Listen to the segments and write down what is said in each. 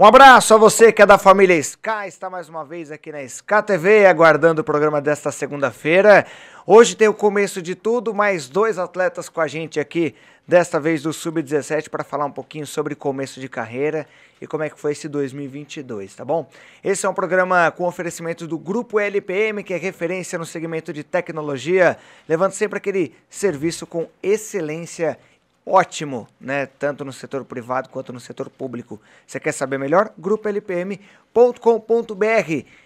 Um abraço a você que é da família SK, está mais uma vez aqui na SK TV, aguardando o programa desta segunda-feira. Hoje tem o começo de tudo, mais dois atletas com a gente aqui, desta vez do Sub-17, para falar um pouquinho sobre começo de carreira e como é que foi esse 2022, tá bom? Esse é um programa com oferecimento do Grupo LPM, que é referência no segmento de tecnologia, levando sempre aquele serviço com excelência e ótimo, né? Tanto no setor privado quanto no setor público. Você quer saber melhor? grupolpm.com.br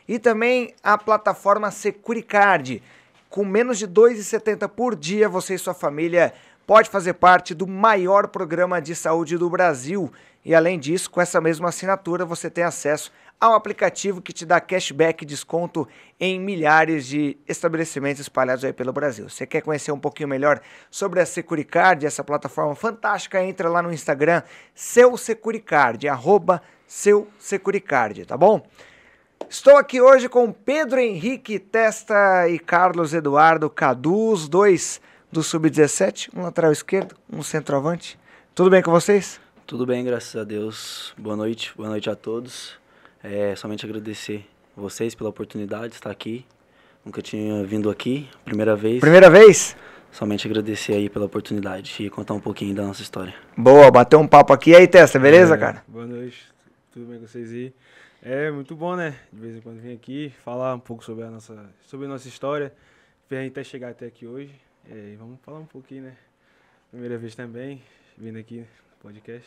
e também a plataforma Securicard. Com menos de R$ 2,70 por dia, você e sua família pode fazer parte do maior programa de saúde do Brasil e além disso, com essa mesma assinatura você tem acesso ao aplicativo que te dá cashback e desconto em milhares de estabelecimentos espalhados aí pelo Brasil. Você quer conhecer um pouquinho melhor sobre a Securicard, essa plataforma fantástica? Entra lá no Instagram, seu Securicard, arroba seu Securicard, tá bom? Estou aqui hoje com Pedro Henrique Testa e Carlos Eduardo Cadu, os dois do Sub-17, um lateral esquerdo, um centroavante. Tudo bem com vocês? Tudo bem, graças a Deus. Boa noite, boa noite a todos. É, somente agradecer vocês pela oportunidade de estar aqui. Nunca tinha vindo aqui, primeira vez. Primeira vez? Somente agradecer aí pela oportunidade e contar um pouquinho da nossa história. Boa, bater um papo aqui. E aí, Testa, beleza, é, cara? Boa noite, tudo bem com vocês aí? É muito bom, né? De vez em quando vir aqui falar um pouco sobre a nossa, sobre a nossa história, ver a gente até chegar até aqui hoje. E é, e vamos falar um pouquinho, né? Primeira vez também, vindo aqui podcast.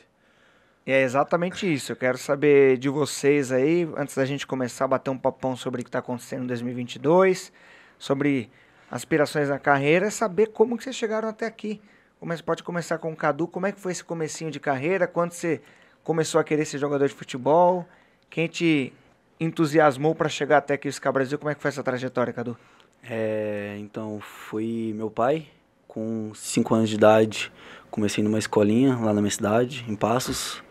É exatamente isso. Eu quero saber de vocês aí, antes da gente começar a bater um papão sobre o que está acontecendo em 2022, sobre aspirações na carreira, é saber como que vocês chegaram até aqui. Como você pode começar com o Cadu, como é que foi esse comecinho de carreira, quando você começou a querer ser jogador de futebol, quem te entusiasmou para chegar até aqui, Isca Brasil, como é que foi essa trajetória, Cadu? É, então, foi meu pai, com 5 anos de idade, comecei numa escolinha lá na minha cidade, em Passos.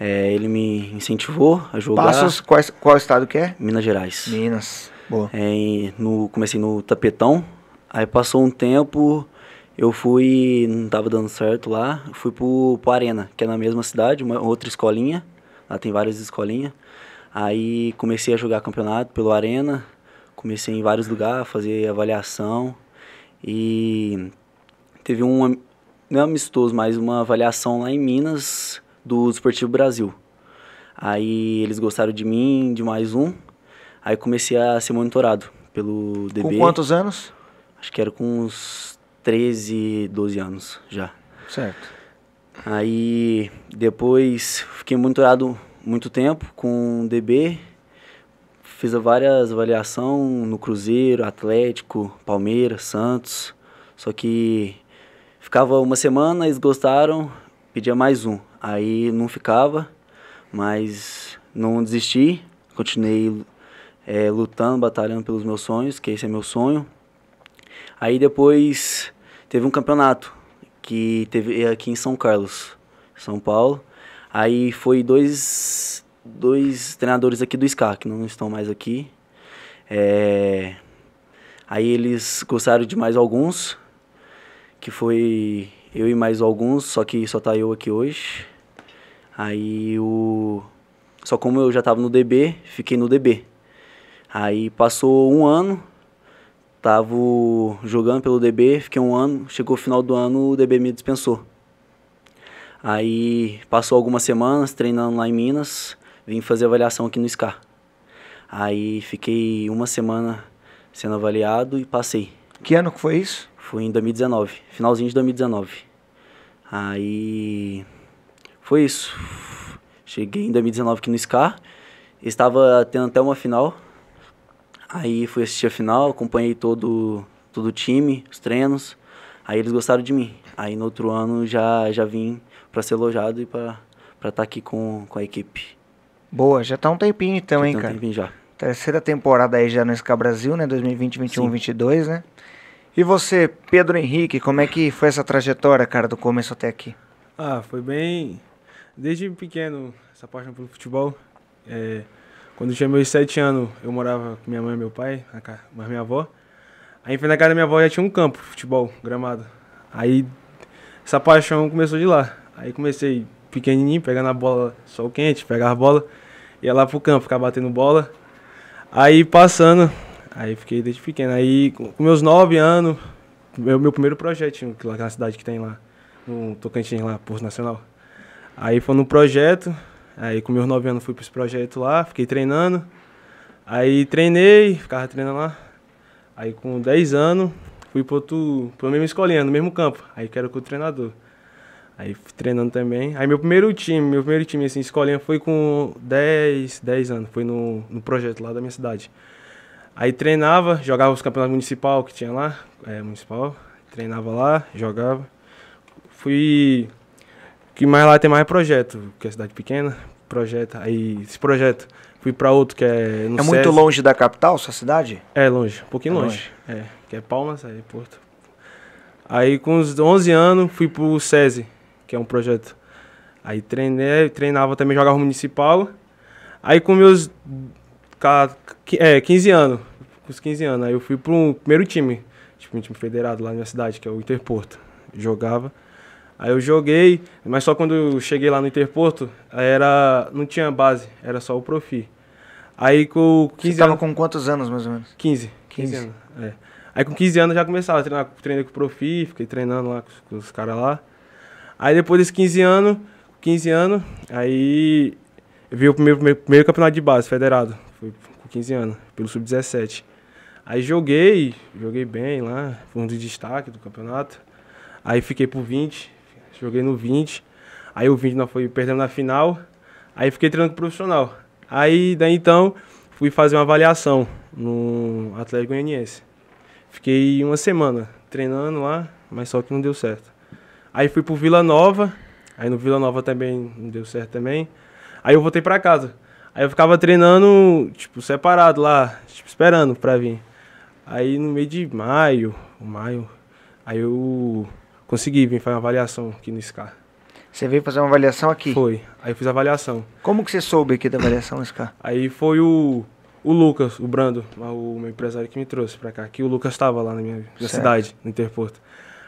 É, ele me incentivou a jogar. Passos, qual, qual estado que é? Minas Gerais. Minas, boa. É, no, comecei no Tapetão, aí passou um tempo, eu fui, não estava dando certo lá, fui pro, pro Arena, que é na mesma cidade, uma outra escolinha, lá tem várias escolinhas. Aí comecei a jogar campeonato pelo Arena, comecei em vários lugares, fazer avaliação e teve um não é amistoso, mas uma avaliação lá em Minas do Esportivo Brasil. Aí eles gostaram de mim, de mais um. Aí comecei a ser monitorado pelo DB. Com quantos anos? Acho que era com uns 13, 12 anos já. Certo. Aí depois fiquei monitorado muito tempo com o DB. Fiz várias avaliações no Cruzeiro, Atlético, Palmeiras, Santos. Só que Ficava uma semana, eles gostaram, pedia mais um. Aí não ficava, mas não desisti, continuei é, lutando, batalhando pelos meus sonhos, que esse é meu sonho. Aí depois teve um campeonato que teve é, aqui em São Carlos, São Paulo. Aí foi dois, dois treinadores aqui do SCA, que não estão mais aqui. É... Aí eles gostaram de mais alguns, que foi eu e mais alguns, só que só tá eu aqui hoje. Aí o. Só como eu já tava no DB, fiquei no DB. Aí passou um ano, tava jogando pelo DB, fiquei um ano, chegou o final do ano, o DB me dispensou. Aí passou algumas semanas treinando lá em Minas, vim fazer avaliação aqui no SCAR. Aí fiquei uma semana sendo avaliado e passei. Que ano que foi isso? Foi em 2019, finalzinho de 2019. Aí foi isso. Cheguei em 2019 aqui no Scar. Estava tendo até uma final. Aí fui assistir a final, acompanhei todo, todo o time, os treinos. Aí eles gostaram de mim. Aí no outro ano já, já vim para ser alojado e para estar tá aqui com, com a equipe. Boa, já tá um tempinho então, já hein, tá um cara? Tempinho já. Terceira temporada aí já no SK Brasil, né? 2020, 2021, 2022, 22, né? E você, Pedro Henrique, como é que foi essa trajetória, cara, do começo até aqui? Ah, foi bem. Desde pequeno, essa paixão pelo futebol. É... Quando eu tinha meus sete anos, eu morava com minha mãe e meu pai, mas minha avó. Aí na casa da minha avó já tinha um campo, futebol, gramado. Aí essa paixão começou de lá. Aí comecei pequenininho, pegando a bola, sol quente, pegava a bola, ia lá pro campo, ficar batendo bola. Aí passando, Aí fiquei desde pequeno. Aí, com meus nove anos, meu, meu primeiro projetinho, lá na cidade que tem lá, no Tocantins, lá, Porto Nacional. Aí foi no projeto, aí com meus nove anos fui para esse projeto lá, fiquei treinando. Aí treinei, ficava treinando lá. Aí com dez anos, fui para outro, pra mesma escolinha, no mesmo campo. Aí que era com o treinador. Aí fui treinando também. Aí meu primeiro time, meu primeiro time, assim, escolinha foi com dez 10 anos, foi no, no projeto lá da minha cidade. Aí treinava, jogava os campeonatos municipal que tinha lá, é, municipal, treinava lá, jogava. Fui que mais lá tem mais projeto, que é cidade pequena, projeto. Aí esse projeto fui para outro que é no É muito longe da capital, sua cidade? É longe, um pouquinho é longe. longe. É, que é Palmas, aí é, Porto. Aí com uns 11 anos fui pro SESI, que é um projeto. Aí treinei, treinava também jogava municipal. Aí com meus ficar é, 15 anos. Com os 15 anos. Aí eu fui para um primeiro time. Tipo, um time federado lá na minha cidade, que é o Interporto. Jogava. Aí eu joguei, mas só quando eu cheguei lá no Interporto, era, não tinha base, era só o Profi. Aí com 15 Você tava anos, com quantos anos, mais ou menos? 15. 15, 15. anos, é. Aí com 15 anos eu já começava a treinar, treinei com o Profi, fiquei treinando lá com, com os caras lá. Aí depois desses 15 anos, 15 anos, aí vi o primeiro, primeiro, primeiro campeonato de base, federado. Foi com 15 anos, pelo sub-17. Aí joguei, joguei bem lá, foi um dos destaques do campeonato. Aí fiquei pro 20, joguei no 20. Aí o 20 nós foi perdendo na final. Aí fiquei treinando com profissional. Aí daí então fui fazer uma avaliação no Atlético Goianiense. Fiquei uma semana treinando lá, mas só que não deu certo. Aí fui pro Vila Nova, aí no Vila Nova também não deu certo também. Aí eu voltei para casa. Aí eu ficava treinando, tipo, separado lá, tipo, esperando pra vir. Aí no meio de maio, maio, aí eu consegui vir fazer uma avaliação aqui no SCAR. Você veio fazer uma avaliação aqui? Foi. Aí eu fiz a avaliação. Como que você soube aqui da avaliação, SCAR? Aí foi o, o Lucas, o Brando, o meu empresário que me trouxe pra cá. Que o Lucas estava lá na minha na cidade, no Interporto.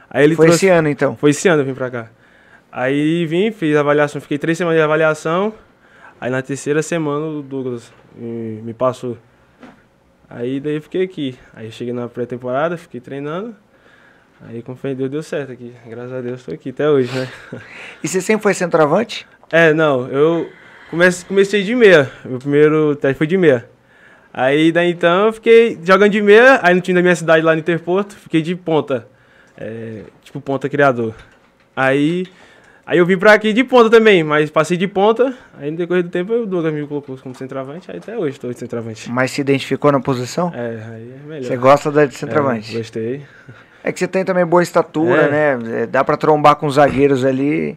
Aí ele foi trouxe, esse ano, então? Foi esse ano eu vim pra cá. Aí vim, fiz a avaliação, fiquei três semanas de avaliação. Aí na terceira semana o Douglas me, passou. Aí daí fiquei aqui. Aí cheguei na pré-temporada, fiquei treinando. Aí com fé em Deus deu certo aqui. Graças a Deus estou aqui até hoje, né? E você sempre foi centroavante? É, não. Eu comecei de meia. Meu primeiro teste foi de meia. Aí daí então eu fiquei jogando de meia, aí no time da minha cidade lá no Interporto, fiquei de ponta. É, tipo ponta criador. Aí Aí eu vim pra aqui de ponta também, mas passei de ponta. Aí no decorrer do tempo o Douglas me colocou como centroavante, aí até hoje estou de centroavante. Mas se identificou na posição? É, aí é melhor. Você gosta da de é, centroavante? É, gostei. É que você tem também boa estatura, é. né? É, dá pra trombar com os zagueiros ali,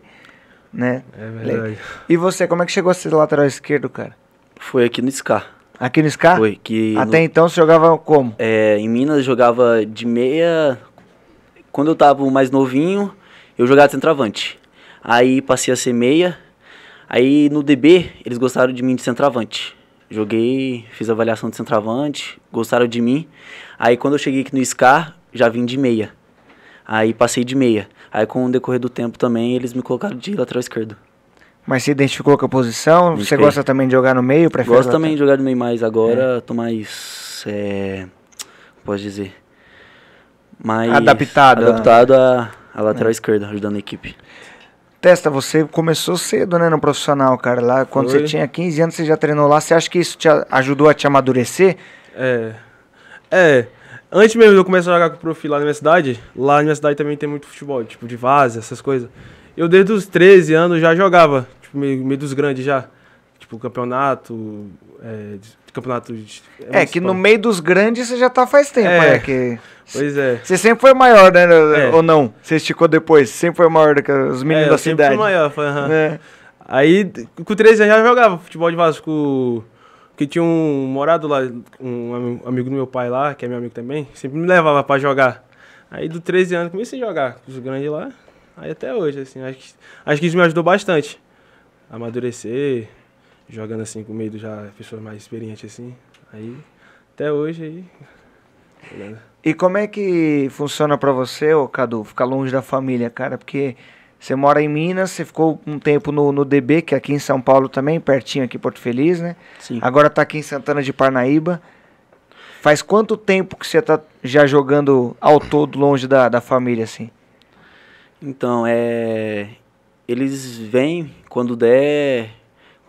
né? É verdade. E você, como é que chegou a ser lateral esquerdo, cara? Foi aqui no SCA. Aqui no SCA? Foi. Que Até no... então você jogava como? É, em Minas jogava de meia. Quando eu tava mais novinho, eu jogava de centroavante. Aí passei a ser meia. Aí no DB, eles gostaram de mim de centroavante. Joguei, fiz avaliação de centroavante, gostaram de mim. Aí quando eu cheguei aqui no SCAR, já vim de meia. Aí passei de meia. Aí com o decorrer do tempo também, eles me colocaram de lateral esquerdo. Mas você identificou com a posição? Você gosta também de jogar no meio? Prefere Gosto também de jogar no meio, mais agora é. tô mais. É, posso dizer? Mais. Adaptado. Né? Adaptado à, lateral é. esquerda, ajudando a equipe. Testa, você começou cedo, né, no profissional, cara. Lá, quando Foi. você tinha 15 anos, você já treinou lá. Você acha que isso te ajudou a te amadurecer? É. É. Antes mesmo de eu começar a jogar com o prof lá na minha cidade, lá na minha cidade também tem muito futebol, tipo de vaza, essas coisas. Eu desde os 13 anos já jogava, tipo, meio, meio dos grandes já. Tipo, campeonato. É, de É, é que no meio dos grandes você já tá faz tempo, é. é que... Pois é. Você sempre foi maior, né? É. Ou não? Você esticou depois? Sempre foi maior do que os meninos é, da cidade. Sempre maior, foi, é. Aí, com 13 anos, já jogava futebol de Vasco. Que tinha um morado lá, um amigo do meu pai lá, que é meu amigo também, sempre me levava pra jogar. Aí, do 13 anos, comecei a jogar com os grandes lá. Aí até hoje, assim, acho que, acho que isso me ajudou bastante. Amadurecer, jogando assim com medo já pessoas mais experientes assim. Aí até hoje aí. E como é que funciona para você, ô Cadu, ficar longe da família, cara? Porque você mora em Minas, você ficou um tempo no, no DB, que é aqui em São Paulo também, pertinho aqui em Porto Feliz, né? Sim. Agora tá aqui em Santana de Parnaíba. Faz quanto tempo que você tá já jogando ao todo longe da, da família, assim? Então, é. Eles vêm quando der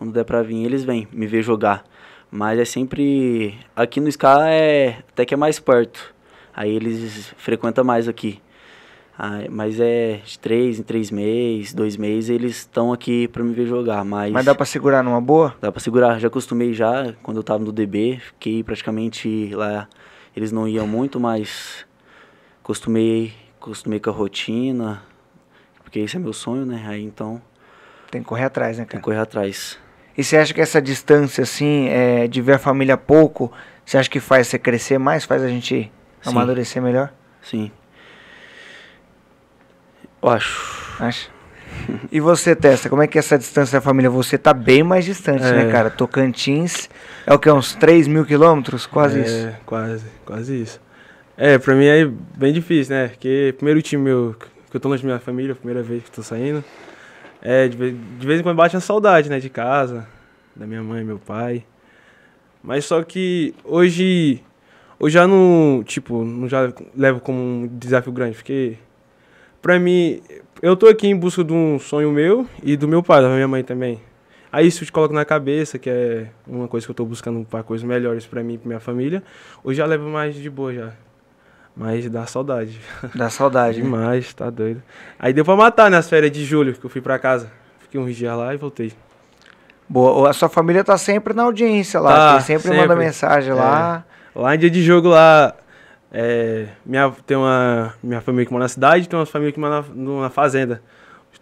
quando der pra vir, eles vêm me ver jogar. Mas é sempre. Aqui no Ska é. Até que é mais perto. Aí eles frequentam mais aqui. mas é de três em três meses, dois meses, eles estão aqui para me ver jogar. Mas, mas dá para segurar numa boa? Dá para segurar, já acostumei já, quando eu tava no DB, fiquei praticamente lá, eles não iam muito, mas costumei costumei com a rotina, porque esse é meu sonho, né? Aí então... Tem que correr atrás, né, cara? Tem que correr atrás. E você acha que essa distância, assim, é, de ver a família pouco, você acha que faz você crescer mais, faz a gente Sim. amadurecer melhor? Sim. Eu acho. Acho. E você, Testa, como é que é essa distância da família? Você tá bem mais distante, né, é. né, cara? Tocantins é o que? Uns 3 mil quilômetros? Quase é, isso? É, quase, quase isso. É, pra mim é bem difícil, né? Porque primeiro time meu, que eu tô longe da minha família, primeira vez que eu tô saindo. É, de vez, de vez em quando bate a saudade, né? De casa, da minha mãe, meu pai. Mas só que hoje. Hoje já não. Tipo, não já levo como um desafio grande, porque. Pra mim. Eu tô aqui em busca de um sonho meu e do meu pai, da minha mãe também. Aí isso eu te coloco na cabeça, que é uma coisa que eu tô buscando para coisas melhores para mim e pra minha família. Hoje já levo mais de boa já. Mas dá saudade. Dá saudade. Né? Demais, tá doido. Aí deu pra matar nas né, férias de julho, que eu fui pra casa. Fiquei uns dias lá e voltei. Boa, a sua família tá sempre na audiência lá, tá, sempre, sempre, manda mensagem é. lá. Lá em dia de jogo lá, é, minha, tem uma minha família que mora na cidade, tem uma família que mora na, na fazenda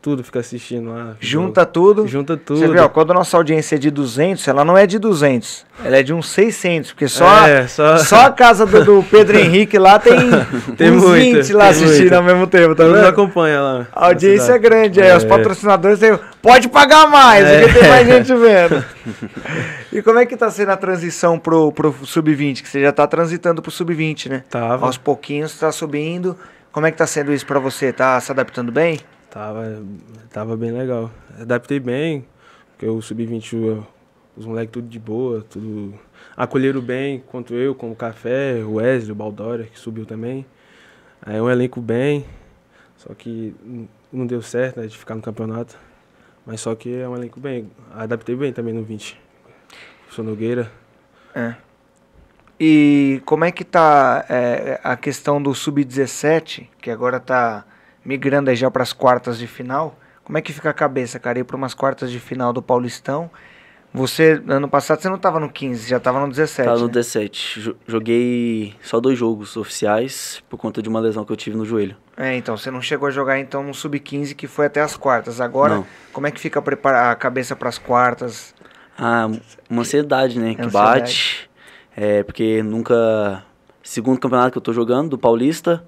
tudo, fica assistindo lá. Junta tudo. Junta tudo. Você viu, ó, quando a nossa audiência é de 200, ela não é de 200, ela é de uns 600, porque só, é, só... só... a casa do, do Pedro Henrique lá tem, tem uns 20 lá assistindo ao mesmo tempo, tá vendo? acompanha lá. A audiência é grande, aí é, os é. patrocinadores têm, pode pagar mais, é. porque tem mais gente vendo. e como é que tá sendo a transição pro, pro Sub-20, que você já tá transitando pro Sub-20, né? Tava. Aos pouquinhos tá subindo... Como é que tá sendo isso para você? Tá se adaptando bem? Tava, tava bem legal. Adaptei bem, porque o sub-20, os moleques tudo de boa, tudo. Acolheram bem, quanto eu, como o Café, o Wesley, o Baldoria, que subiu também. Aí é, um elenco bem, só que não deu certo né, de ficar no campeonato. Mas só que é um elenco bem. Adaptei bem também no 20. Sou Nogueira. É. E como é que tá é, a questão do Sub-17, que agora tá migrando já para as quartas de final, como é que fica a cabeça, cara? Ir para umas quartas de final do Paulistão. Você, ano passado, você não estava no 15, já estava no 17. Tava no né? 17. Joguei só dois jogos oficiais por conta de uma lesão que eu tive no joelho. É, então, você não chegou a jogar então no sub-15 que foi até as quartas. Agora, não. como é que fica a, a cabeça para as quartas? Ah, uma ansiedade, né? que ansiedade. bate. É, porque nunca. Segundo campeonato que eu tô jogando, do Paulista,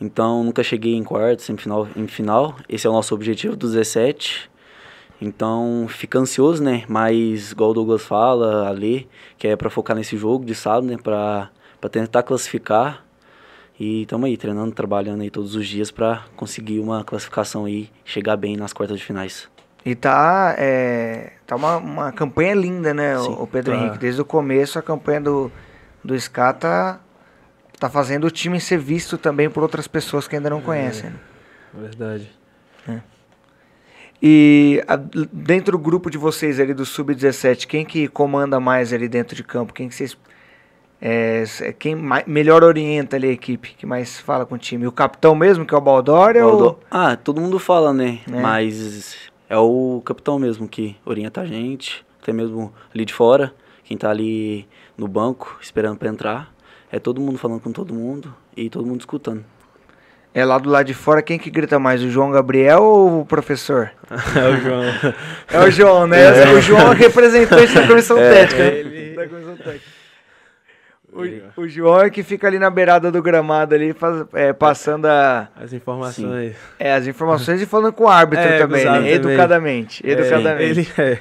então nunca cheguei em quarto, semifinal, em final. Esse é o nosso objetivo do 17. Então fica ansioso, né? Mas igual o Douglas fala, ali, que é para focar nesse jogo de sábado, né, para tentar classificar. E estamos aí treinando, trabalhando aí todos os dias para conseguir uma classificação aí, chegar bem nas quartas de finais. E tá, é, tá uma, uma campanha linda, né, Sim, o Pedro tá. Henrique? Desde o começo a campanha do, do SCA tá tá fazendo o time ser visto também por outras pessoas que ainda não é, conhecem. Né? Verdade. É. E a, dentro do grupo de vocês ali do sub-17, quem que comanda mais ali dentro de campo? Quem que vocês é, é quem mais, melhor orienta ali a equipe, que mais fala com o time? O capitão mesmo, que é o Baldório Baldo... Ou... Ah, todo mundo fala, né? É. Mas é o capitão mesmo que orienta a gente, até mesmo ali de fora, quem tá ali no banco esperando para entrar é todo mundo falando com todo mundo e todo mundo escutando. É lá do lado de fora, quem que grita mais? O João Gabriel ou o professor? É o João. é o João, né? É. O João é representante da comissão é, técnica. Ele... Da comissão técnica. O, o, João é que fica ali na beirada do gramado ali, faz, é, passando a... As informações. Sim. É, as informações e falando com o árbitro é, também, né? também, educadamente. É, educadamente. ele é...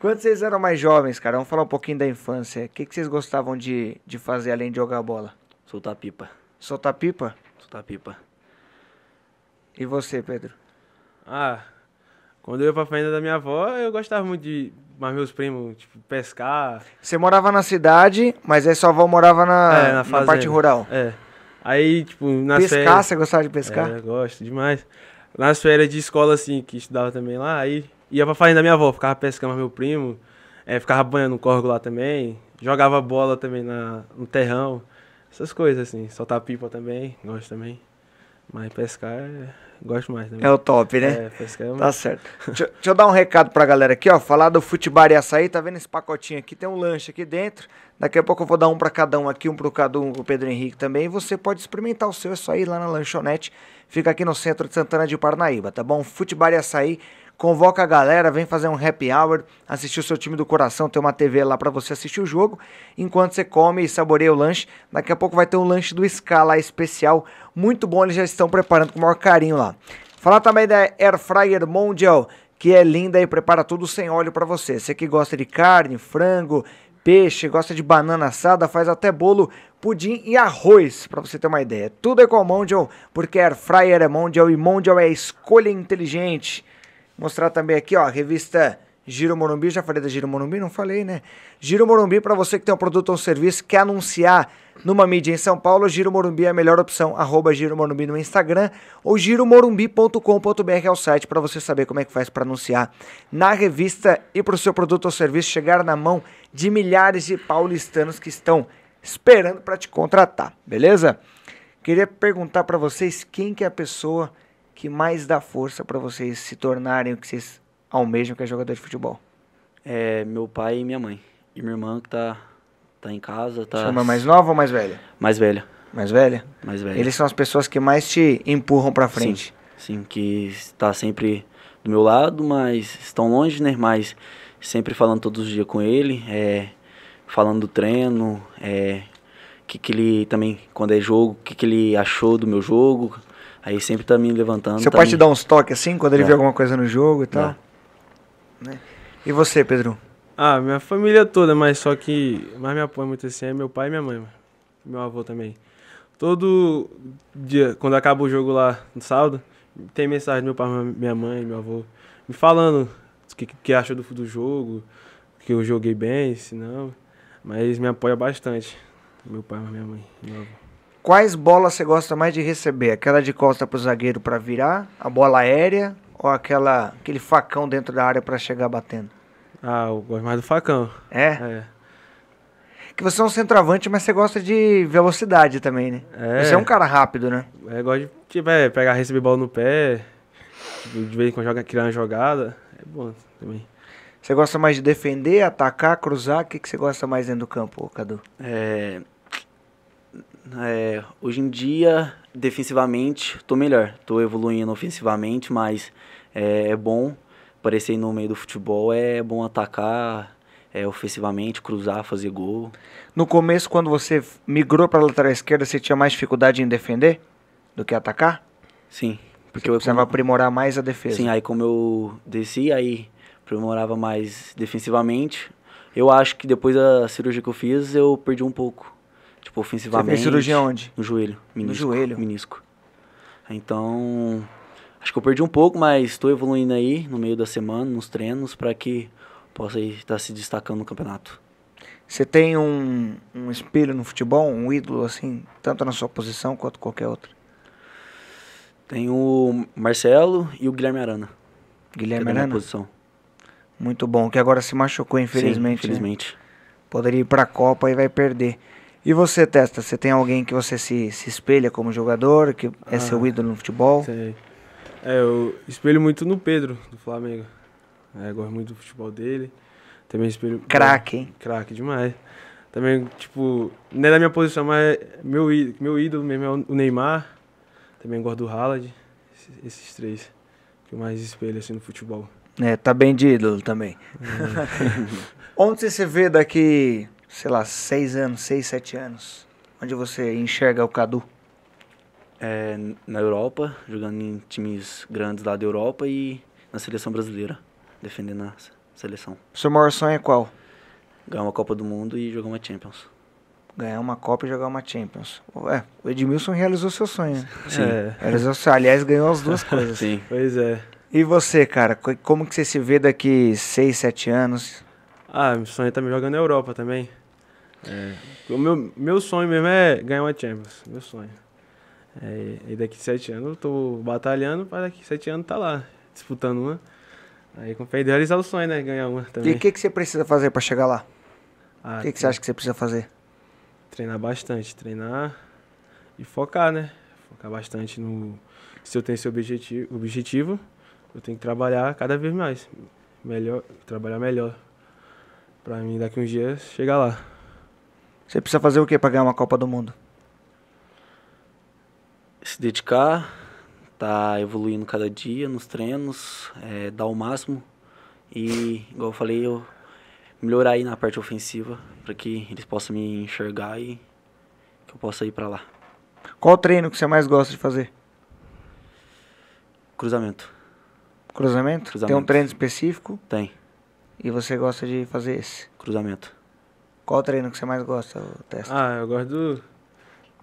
Quando vocês eram mais jovens, cara, vamos falar um pouquinho da infância. O que, que vocês gostavam de, de fazer além de jogar bola? Soltar pipa. Soltar pipa? Soltar pipa. E você, Pedro? Ah, quando eu ia pra fazenda da minha avó, eu gostava muito de mas meus primos, tipo, pescar. Você morava na cidade, mas aí sua avó morava na, é, na, na, parte rural. É. Aí, tipo, na Pescar, férias... você gostava de pescar? É, eu gosto demais. Nas férias de escola, assim, que estudava também lá, aí Ia pra farinha da minha avó, ficava pescando com meu primo, é, ficava banhando no córrego lá também, jogava bola também na, no terrão, essas coisas assim. Soltar pipa também, gosto também. Mas pescar é, gosto mais também. É o top, né? É, pescar é tá mais. Tá certo. deixa, deixa, eu dar um recado pra galera aqui, ó. Falar do futebol e Açaí, tá vendo esse pacotinho aqui? Tem um lanche aqui dentro. Daqui a pouco eu vou dar um pra cada um aqui, um pro cada um pro Pedro Henrique também. Você pode experimentar o seu, é só ir lá na lanchonete. Fica aqui no centro de Santana de Parnaíba, tá bom? Futebol e Açaí convoca a galera, vem fazer um happy hour, assistir o seu time do coração, tem uma TV lá para você assistir o jogo, enquanto você come e saboreia o lanche. Daqui a pouco vai ter um lanche do Scala especial, muito bom, eles já estão preparando com o maior carinho lá. Falar também da Air Fryer Mondial, que é linda e prepara tudo sem óleo para você. Você que gosta de carne, frango, peixe, gosta de banana assada, faz até bolo, pudim e arroz, para você ter uma ideia. Tudo é com a Mondial, porque Air Fryer é Mondial e Mondial é a escolha inteligente. Mostrar também aqui, ó, a revista Giro Morumbi, já falei da Giro Morumbi? Não falei, né? Giro Morumbi, para você que tem um produto ou um serviço, quer anunciar numa mídia em São Paulo, Giro Morumbi é a melhor opção, arroba Giro Morumbi no Instagram ou giromorumbi.com.br é o site para você saber como é que faz para anunciar na revista e para o seu produto ou serviço chegar na mão de milhares de paulistanos que estão esperando para te contratar, beleza? Queria perguntar para vocês quem que é a pessoa que mais dá força para vocês se tornarem o que vocês almejam, que é jogador de futebol? É meu pai e minha mãe. E minha irmã que tá, tá em casa. Tá... Sua irmã mais nova ou mais velha? Mais velha. Mais velha? Mais velha. Eles são as pessoas que mais te empurram para frente. Sim, sim, que está sempre do meu lado, mas estão longe, né? Mas sempre falando todos os dias com ele, é, falando do treino, é, que, que ele também, quando é jogo, o que, que ele achou do meu jogo, Aí sempre tá me levantando. Seu tá pai me... te dá uns toques assim, quando ele é. vê alguma coisa no jogo e é. tal? É. E você, Pedro? Ah, minha família toda, mas só que mais me apoia muito assim é meu pai e minha mãe. Meu avô também. Todo dia, quando acaba o jogo lá no sábado, tem mensagem do meu pai, minha mãe, meu avô, me falando o que, que acha do, do jogo, que eu joguei bem, se não. Mas me apoia bastante. Meu pai, minha mãe, meu avô. Quais bolas você gosta mais de receber? Aquela de costa para o zagueiro para virar, a bola aérea ou aquela aquele facão dentro da área para chegar batendo? Ah, eu gosto mais do facão. É? É. Que você é um centroavante, mas você gosta de velocidade também, né? É. Você é um cara rápido, né? É, gosto de tipo, é, pegar, receber bola no pé, de vez em quando joga, criar uma jogada. É bom também. Você gosta mais de defender, atacar, cruzar? O que, que você gosta mais dentro do campo, Cadu? É, é, hoje em dia, defensivamente, estou melhor. estou evoluindo ofensivamente, mas é, é bom aparecer no meio do futebol, é bom atacar é, ofensivamente, cruzar, fazer gol. No começo, quando você migrou para a lateral esquerda, você tinha mais dificuldade em defender do que atacar? Sim. Porque você precisava como... aprimorar mais a defesa. Sim, aí como eu desci, aí aprimorava mais defensivamente. Eu acho que depois da cirurgia que eu fiz, eu perdi um pouco Tipo, ofensivamente. Você fez cirurgia onde? No joelho. Menisco, no joelho? Menisco. Então, acho que eu perdi um pouco, mas estou evoluindo aí no meio da semana, nos treinos, para que possa estar tá se destacando no campeonato. Você tem um, um espelho no futebol, um ídolo assim, tanto na sua posição quanto qualquer outro? Tem o Marcelo e o Guilherme Arana. Guilherme é Arana? posição. Muito bom, que agora se machucou, infelizmente. Sim, infelizmente. Né? Poderia ir para a Copa e vai perder. E você, Testa, você tem alguém que você se, se espelha como jogador, que é ah, seu ídolo no futebol? Sei. É, eu espelho muito no Pedro, do Flamengo. É, gosto muito do futebol dele. Também espelho... Craque, hein? Craque demais. Também, tipo, não é da minha posição, mas meu, meu ídolo mesmo é o Neymar. Também gosto do Haaland. Esses três que eu mais espelho, assim, no futebol. É, tá bem de ídolo também. É. Onde você se vê daqui sei lá, seis anos, seis, sete anos? Onde você enxerga o Cadu? É, na Europa, jogando em times grandes lá da Europa e na seleção brasileira, defendendo a seleção. Seu maior sonho é qual? Ganhar uma Copa do Mundo e jogar uma Champions. Ganhar uma Copa e jogar uma Champions. Ué, o Edmilson realizou seu sonho. Né? Sim. É. Realizou, aliás, ganhou as duas coisas. Sim. Pois é. E você, cara, como que você se vê daqui 6, 7 anos? Ah, meu sonho é estar me jogando na Europa também. É. O meu, meu sonho mesmo é ganhar uma Champions. Meu sonho. É, e daqui sete anos eu tô batalhando para daqui sete anos tá lá, disputando uma. Aí com fé de realizar o sonho, né? Ganhar uma também. E o que, que você precisa fazer para chegar lá? Ah, o que, que você acha que você precisa fazer? Treinar bastante, treinar e focar, né? Focar bastante no. Se eu tenho esse objetivo, objetivo eu tenho que trabalhar cada vez mais. Melhor, trabalhar melhor. Pra mim, daqui uns dias, chegar lá. Você precisa fazer o que para ganhar uma Copa do Mundo? Se dedicar, tá evoluindo cada dia nos treinos, é, dar o máximo e, igual eu falei, eu melhorar aí na parte ofensiva para que eles possam me enxergar e que eu possa ir para lá. Qual treino que você mais gosta de fazer? Cruzamento. Cruzamento? Cruzamento. Tem um treino específico? Tem. E você gosta de fazer esse? Cruzamento. Qual treino que você mais gosta, Testa? Ah, eu gosto do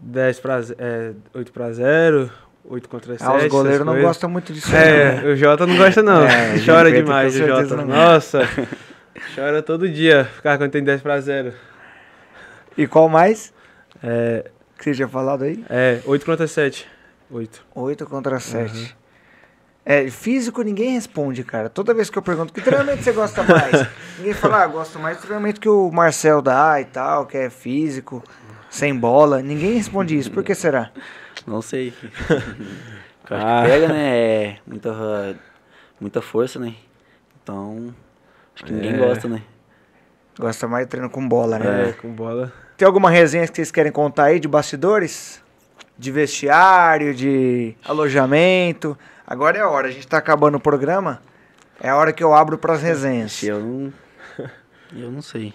10 pra, é, 8 para 0, 8 contra 7. Ah, os goleiros não gostam muito disso. É, não. Né? o Jota não gosta não. É, chora demais o Jota. Não. Nossa, chora todo dia ficar quando tem 10 para 0. E qual mais? É, que você tinha falado aí? É, 8 contra 7. 8. 8 contra 7. Uhum. É, físico ninguém responde, cara. Toda vez que eu pergunto que treinamento você gosta mais, ninguém fala, ah, gosto mais do treinamento que o Marcel dá e tal, que é físico, sem bola. Ninguém responde isso. Por que será? Não sei. ah. que pega, né? É muita, muita força, né? Então, acho que ninguém é. gosta, né? Gosta mais de treino com bola, né? É, com bola. Tem alguma resenha que vocês querem contar aí de bastidores? de vestiário, de alojamento. Agora é a hora, a gente está acabando o programa. É a hora que eu abro para as resenhas. Eu não, eu não sei.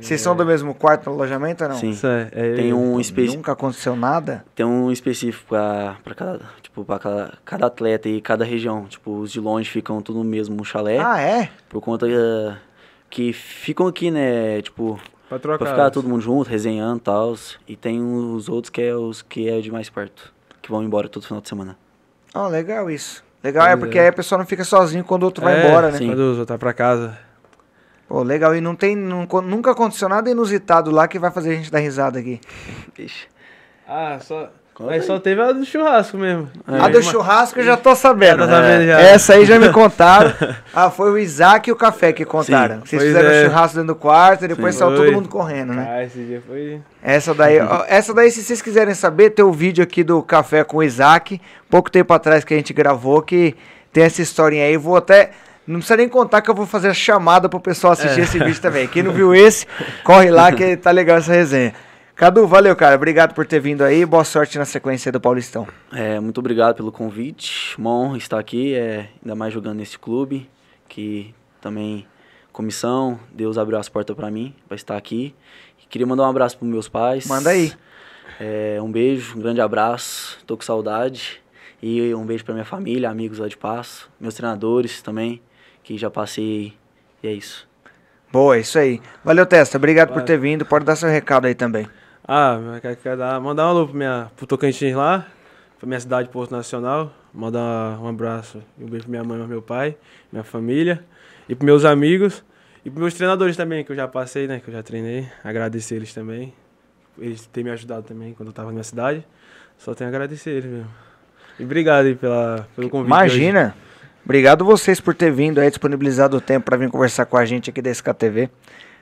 Vocês é... são do mesmo quarto no alojamento ou não? Sim. É, é, tem um específico. Nunca aconteceu nada? Tem um específico para cada, tipo, pra cada, cada atleta e cada região. Tipo, os de longe ficam tudo no mesmo chalé. Ah, é? Por conta uh, que ficam aqui, né? Tipo, Pra, trocar, pra ficar todo mundo junto, resenhando e tal. E tem os outros que é os que é de mais perto, que vão embora todo final de semana. Ah, oh, legal isso. Legal é, é porque aí a pessoa não fica sozinho quando o outro é, vai embora, né? Sim. Quando tá pra casa. Pô, legal. E não tem não, nunca aconteceu nada inusitado lá que vai fazer a gente dar risada aqui. Ixi. Ah, só. Mas só teve a do churrasco mesmo. a do churrasco eu já tô sabendo. Já tá né? já. Essa aí já me contaram. ah, foi o Isaac e o Café que contaram. Sim, Vocês fizeram é. churrasco dentro do quarto e depois Sim, saiu foi. todo mundo correndo, né? Ah, esse dia foi. Essa daí, essa daí, se vocês quiserem saber, tem o um vídeo aqui do Café com o Isaac, pouco tempo atrás que a gente gravou, que tem essa historinha aí. Vou até. Não precisa nem contar que eu vou fazer a chamada pro pessoal assistir é. esse vídeo também. Quem não viu esse, corre lá que tá legal essa resenha. Cadu, valeu, cara. Obrigado por ter vindo aí. Boa sorte na sequência do Paulistão. É, muito obrigado pelo convite. Uma honra estar aqui, é, ainda mais jogando nesse clube, que também, comissão, Deus abriu as portas para mim, para estar aqui. E queria mandar um abraço para meus pais. Manda aí. É, um beijo, um grande abraço. Tô com saudade. E um beijo para minha família, amigos lá de Passo, meus treinadores também, que já passei. E é isso. Boa, é isso aí. Valeu, Testa. Obrigado por ter vindo. Pode dar seu recado aí também. Ah, mandar um alô pro, minha, pro Tocantins lá, pra minha cidade, Porto Nacional. Mandar um abraço e um beijo pra minha mãe, meu pai, minha família, e pros meus amigos, e pros meus treinadores também, que eu já passei, né, que eu já treinei. Agradecer eles também. Eles terem me ajudado também quando eu tava na minha cidade. Só tenho a agradecer eles mesmo. E obrigado aí pela, pelo convite. Imagina! Obrigado vocês por ter vindo aí, disponibilizado o tempo para vir conversar com a gente aqui da SKTV.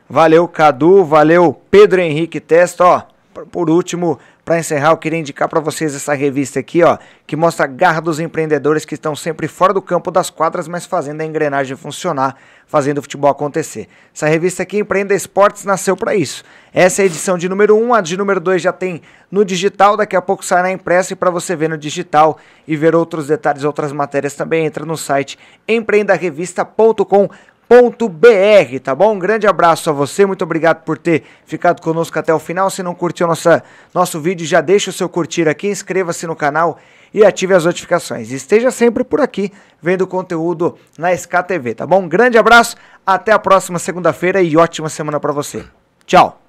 Valeu, Cadu, valeu, Pedro Henrique Testa, ó por último, para encerrar, eu queria indicar para vocês essa revista aqui, ó, que mostra a garra dos empreendedores que estão sempre fora do campo das quadras, mas fazendo a engrenagem funcionar, fazendo o futebol acontecer. Essa revista aqui, Empreenda Esportes, nasceu para isso. Essa é a edição de número 1, um, a de número 2 já tem no digital, daqui a pouco sai na impressa e para você ver no digital e ver outros detalhes, outras matérias também, entra no site empreendarevista.com.br www.radiofobia.com.br, tá bom? Um grande abraço a você, muito obrigado por ter ficado conosco até o final. Se não curtiu nossa, nosso vídeo, já deixa o seu curtir aqui, inscreva-se no canal e ative as notificações. Esteja sempre por aqui vendo conteúdo na SKTV, tá bom? Um grande abraço, até a próxima segunda-feira e ótima semana para você. Tchau!